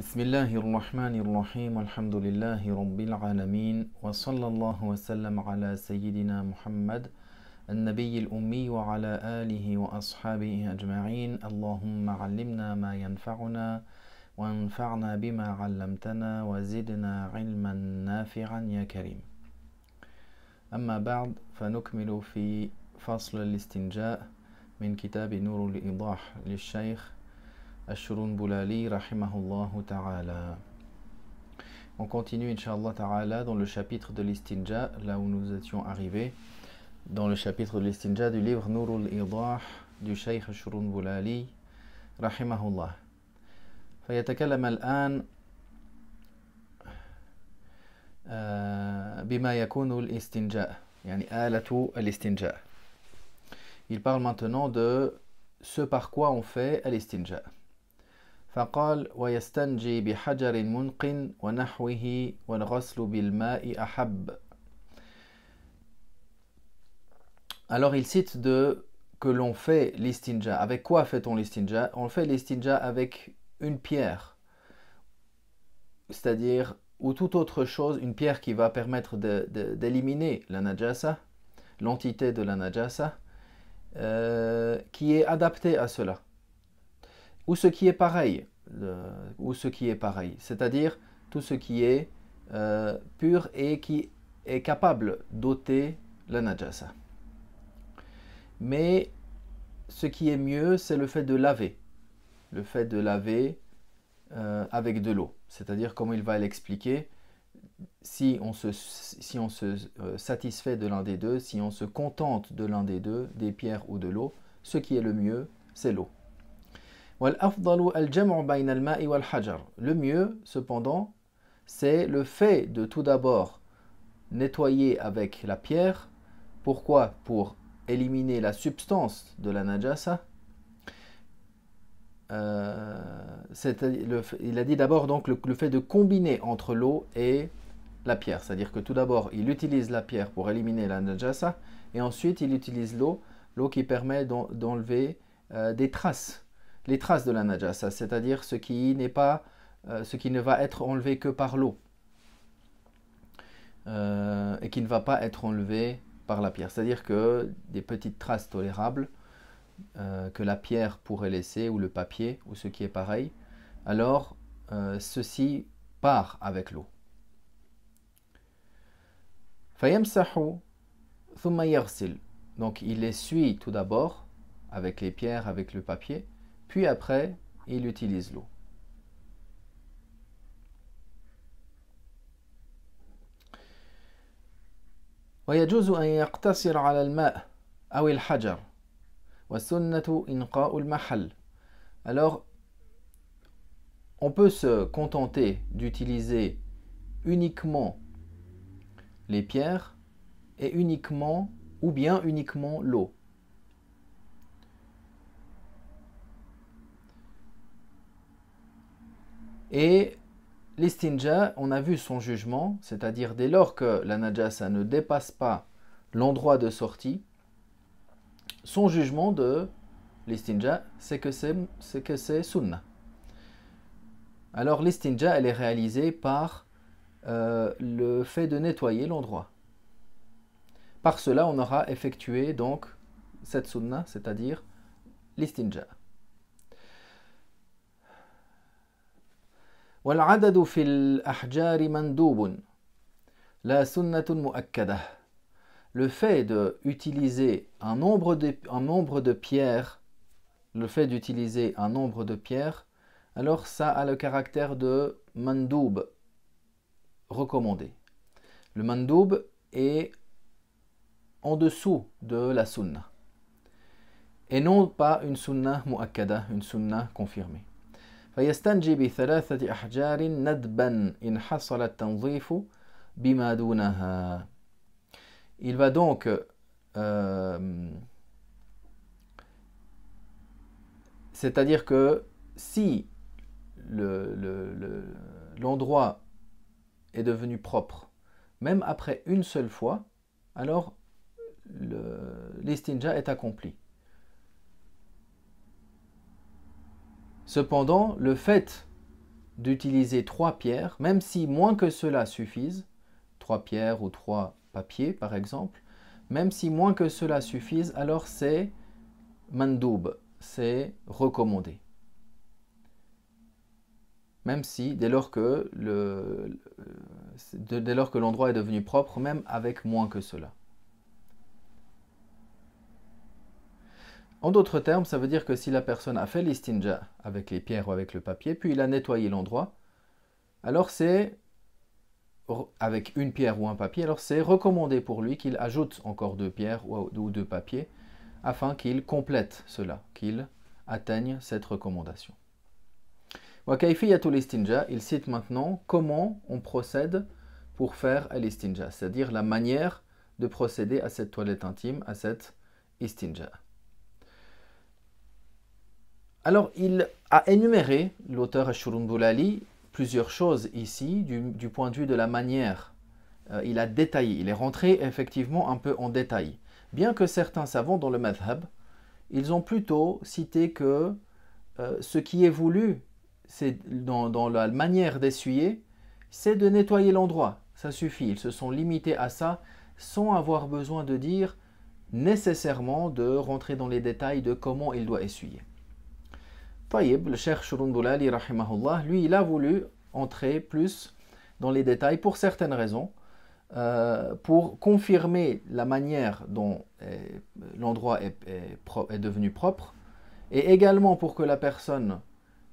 بسم الله الرحمن الرحيم الحمد لله رب العالمين وصلى الله وسلم على سيدنا محمد النبي الأمي وعلى آله وأصحابه أجمعين اللهم علمنا ما ينفعنا وانفعنا بما علمتنا وزدنا علما نافعا يا كريم أما بعد فنكمل في فصل الاستنجاء من كتاب نور الإيضاح للشيخ Ashurun Boulali, rahimahullah ta'ala. On continue, Inch'Allah ta'ala, dans le chapitre de l'Istinja, là où nous étions arrivés, dans le chapitre de l'Istinja du livre Nurul Idah du Sheikh Ashurun Boulali, rahimahullah. فيتكلم الآن بما يكون الاستنجاء يعني آلة Il parle maintenant de ce par quoi on fait al-istinja. Alors il cite de que l'on fait l'istinja. Avec quoi fait-on l'istinja On fait l'istinja avec une pierre, c'est-à-dire ou toute autre chose, une pierre qui va permettre d'éliminer la najasa, l'entité de la najasa, euh, qui est adaptée à cela ou ce qui est pareil, euh, ou ce qui est pareil, c'est-à-dire tout ce qui est euh, pur et qui est capable d'ôter la najasa. Mais ce qui est mieux, c'est le fait de laver, le fait de laver euh, avec de l'eau, c'est-à-dire comme il va l'expliquer, si on se, si on se satisfait de l'un des deux, si on se contente de l'un des deux, des pierres ou de l'eau, ce qui est le mieux, c'est l'eau. Le mieux, cependant, c'est le fait de tout d'abord nettoyer avec la pierre. Pourquoi Pour éliminer la substance de la najasa. Euh, il a dit d'abord donc le, fait de combiner entre l'eau et la pierre. C'est-à-dire que tout d'abord, il utilise la pierre pour éliminer la najasa et ensuite il utilise l'eau, l'eau qui permet d'enlever euh, des traces les traces de la najasa, c'est-à-dire ce qui n'est pas, euh, ce qui ne va être enlevé que par l'eau euh, et qui ne va pas être enlevé par la pierre. C'est-à-dire que des petites traces tolérables euh, que la pierre pourrait laisser ou le papier ou ce qui est pareil, alors ceci part avec l'eau. Donc il essuie tout d'abord avec les pierres, avec le papier. Puis après, il utilise l'eau. Alors, on peut se contenter d'utiliser uniquement les pierres et uniquement ou bien uniquement l'eau. Et l'istinja, on a vu son jugement, c'est-à-dire dès lors que la najasa ne dépasse pas l'endroit de sortie, son jugement de l'istinja, c'est que c'est sunna. Alors l'istinja, elle est réalisée par euh, le fait de nettoyer l'endroit. Par cela, on aura effectué donc cette sunna, c'est-à-dire l'istinja. Le fait d'utiliser un, nombre de, un nombre de pierres, le fait d'utiliser un nombre de pierres, alors ça a le caractère de mandoub, recommandé. Le mandoub est en dessous de la sunna, et non pas une sunna muakkada, une sunna confirmée. Il va donc euh, c'est-à-dire que si l'endroit est devenu propre, même après une seule fois, alors l'Istinja est accompli. Cependant, le fait d'utiliser trois pierres, même si moins que cela suffisent, trois pierres ou trois papiers par exemple, même si moins que cela suffisent, alors c'est mandoub, c'est recommandé. Même si, dès lors que l'endroit est devenu propre, même avec moins que cela. En d'autres termes, ça veut dire que si la personne a fait l'istinja avec les pierres ou avec le papier, puis il a nettoyé l'endroit, alors c'est avec une pierre ou un papier, alors c'est recommandé pour lui qu'il ajoute encore deux pierres ou deux papiers afin qu'il complète cela, qu'il atteigne cette recommandation. Il cite maintenant comment on procède pour faire l'istinja, c'est-à-dire la manière de procéder à cette toilette intime, à cette istinja. Alors, il a énuméré, l'auteur Ashurun plusieurs choses ici du, point de vue de la manière. Euh, il a détaillé, il est rentré effectivement un peu en détail. Bien que certains savants dans le madhab, ils ont plutôt cité que euh, ce qui est voulu c'est dans la manière d'essuyer, c'est de nettoyer l'endroit. Ça suffit, ils se sont limités à ça sans avoir besoin de dire nécessairement de rentrer dans les détails de comment il doit essuyer. Taïb, le cher rahimahullah, lui, il a voulu entrer plus dans les détails pour certaines raisons, euh, pour confirmer la manière dont eh, l'endroit est, devenu propre, et également pour que la personne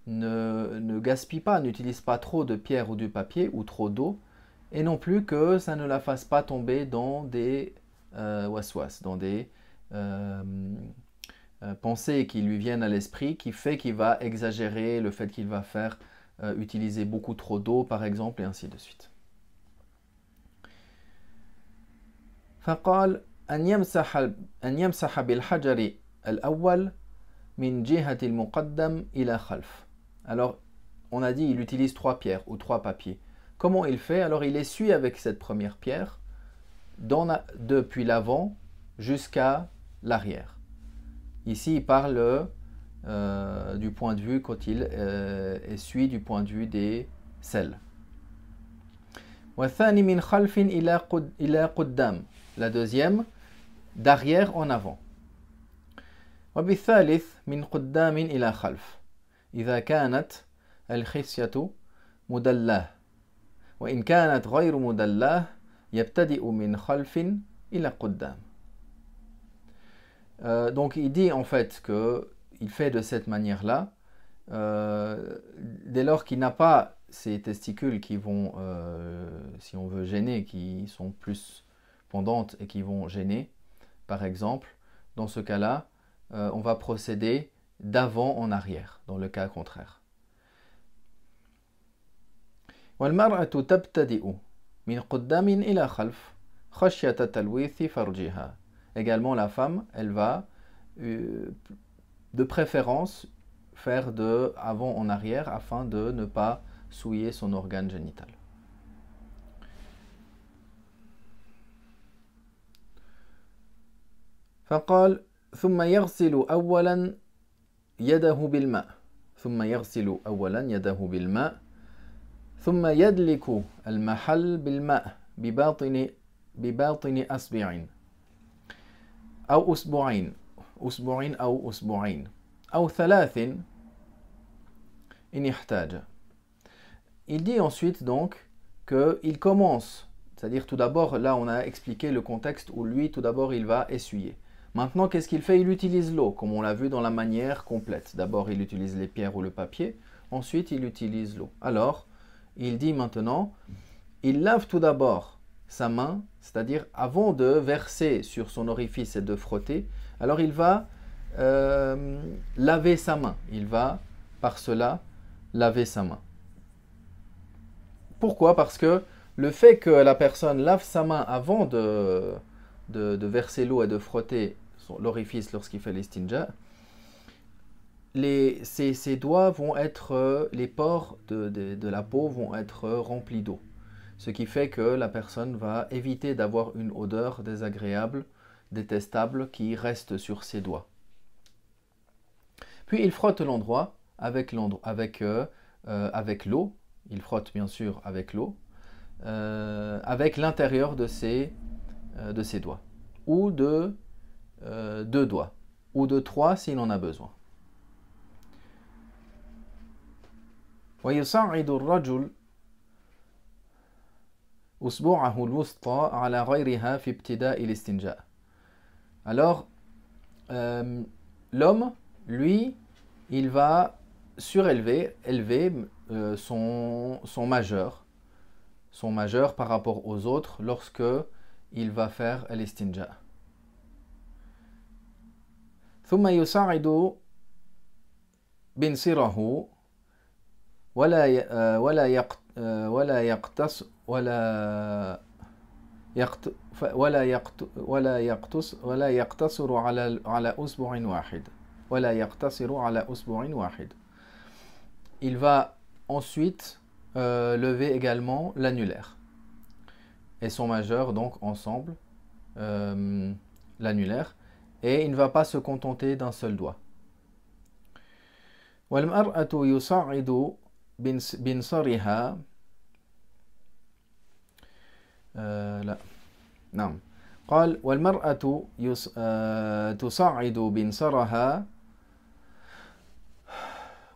ne, gaspille pas, n'utilise pas trop de pierre ou du papier ou trop d'eau, et non plus que ça ne la fasse pas tomber dans des euh, waswas, dans des... Euh, euh, pensées qui lui viennent à l'esprit qui fait qu'il va exagérer, le fait qu'il va faire euh, utiliser beaucoup trop d'eau par exemple et ainsi de suite. Alors on a dit il utilise trois pierres ou trois papiers. Comment il fait Alors il essuie avec cette première pierre depuis l'avant jusqu'à l'arrière. Ici, il parle euh, du point de vue qu'otil euh, et suit du point de vue des selles. La deuxième, derrière en avant. وبالثالث من قدام إلى خلف إذا كانت الخصية مدلاه وإن كانت غير مدلاه يبتدئ من خلف إلى قدام euh, donc il dit en fait que il fait de cette manière-là, euh, dès lors qu'il n'a pas ces testicules qui vont, euh, si on veut, gêner, qui sont plus pendantes et qui vont gêner, par exemple, dans ce cas-là, on va procéder d'avant en arrière, dans le cas contraire. Également, la femme, elle va euh, de préférence faire de avant en arrière afin de ne pas souiller son organe génital. فقال ثم يغسل اولا يده بالماء ثم يغسل اولا يده بالماء ثم يدلك المحل بالماء بباطن بباطن اصبعين il dit ensuite donc qu'il commence, c'est-à-dire tout d'abord, là on a expliqué le contexte où lui tout d'abord il va essuyer. Maintenant qu'est-ce qu'il fait Il utilise l'eau, comme on l'a vu dans la manière complète. D'abord il utilise les pierres ou le papier, ensuite il utilise l'eau. Alors, il dit maintenant, il lave tout d'abord sa main, c'est-à-dire avant de verser sur son orifice et de frotter, alors il va euh, laver sa main. Il va par cela laver sa main. Pourquoi Parce que le fait que la personne lave sa main avant de, de, verser l'eau et de frotter l'orifice lorsqu'il fait les, ses, ses, doigts vont être, euh, les pores de la peau vont être euh, remplis d'eau ce qui fait que la personne va éviter d'avoir une odeur désagréable, détestable qui reste sur ses doigts. Puis il frotte l'endroit avec euh, euh, l'eau, il frotte bien sûr avec l'eau, euh, avec l'intérieur de ses, doigts, ou de deux doigts, ou de trois s'il en a besoin. أسبوعه الوسطى على غيرها في ابتداء الاستنجاء. Alors, euh, l'homme, lui, il va surélever, élever euh, son, son majeur, son majeur par rapport aux autres lorsque il va faire l'estinja. ثم يساعد بنصره ولا ولا ولا يقتص ولا يقت ولا يقت ولا يقتص ولا يقتصر على على أسبوع واحد ولا يقتصر على أسبوع واحد il va ensuite euh, lever également l'annulaire et son majeur donc ensemble euh, l'annulaire et il ne va pas se contenter d'un seul doigt والمرأة يصعد بنصرها آه، لا نعم قال والمرأة يص... آه تصعد بنصرها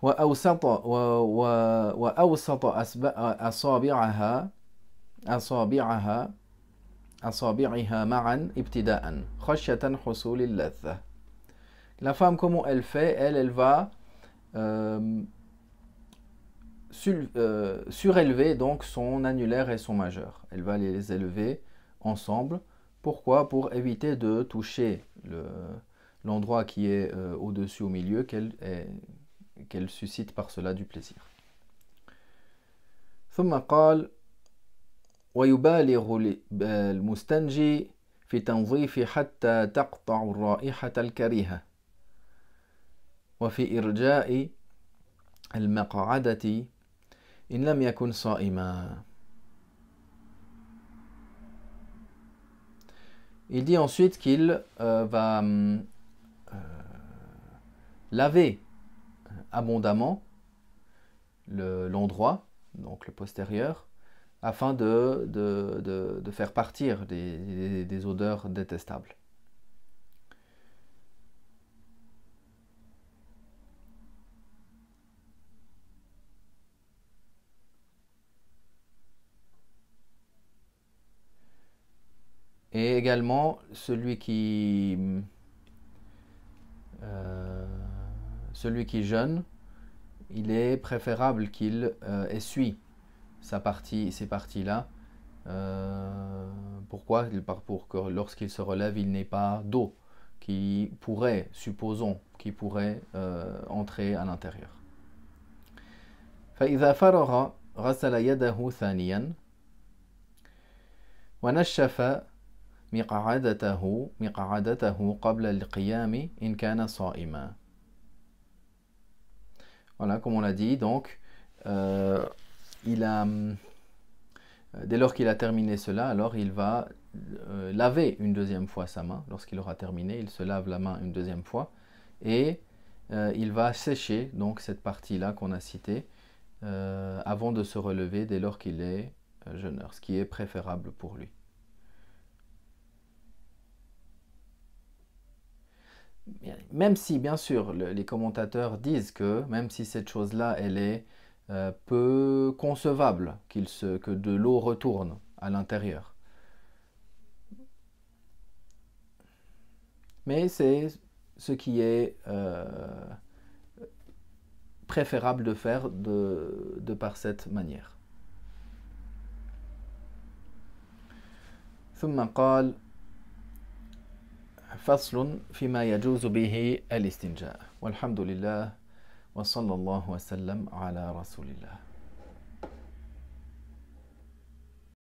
وأوسط و... و... وأوسط أسب... أصابعها أصابعها أصابعها معا ابتداء خشية حصول اللذة La femme, comment elle fait Elle, elle va euh, Euh, surélever donc son annulaire et son majeur. Elle va les élever ensemble. Pourquoi Pour éviter de toucher l'endroit qui est euh, au-dessus, au milieu, qu'elle qu suscite par cela du plaisir. ثم قال ويبالغ المستنجي في تنظيف حتى تقطع الرائحة الكريهة وفي إرجاء المقعدة il dit ensuite qu'il euh, va euh, laver euh, abondamment l'endroit, donc le postérieur, afin de, de, faire partir des odeurs détestables. Et également celui qui, euh, celui qui jeûne, il est préférable qu'il euh, essuie sa partie, ces parties-là. Euh, pourquoi Pour que lorsqu'il se relève, il n'ait pas d'eau qui pourrait, supposons, qui pourrait entrer à l'intérieur. فإذا فرغ غسل يده ثانيا ونشف voilà, comme on l'a dit, donc, euh, il a, euh, dès lors qu'il a terminé cela, alors il va euh, laver une deuxième fois sa main. Lorsqu'il aura terminé, il se lave la main une deuxième fois et il va sécher donc cette partie-là qu'on a citée avant de se relever dès lors qu'il est jeuneur, ce qui est préférable pour lui. même si, bien sûr, les commentateurs disent que, même si cette chose-là, elle est euh, peu concevable qu'il se, que de l'eau retourne à l'intérieur. Mais c'est ce qui est euh, préférable de faire de, par cette manière. ثم قال فصل فيما يجوز به الاستنجاء والحمد لله وصلى الله وسلم على رسول الله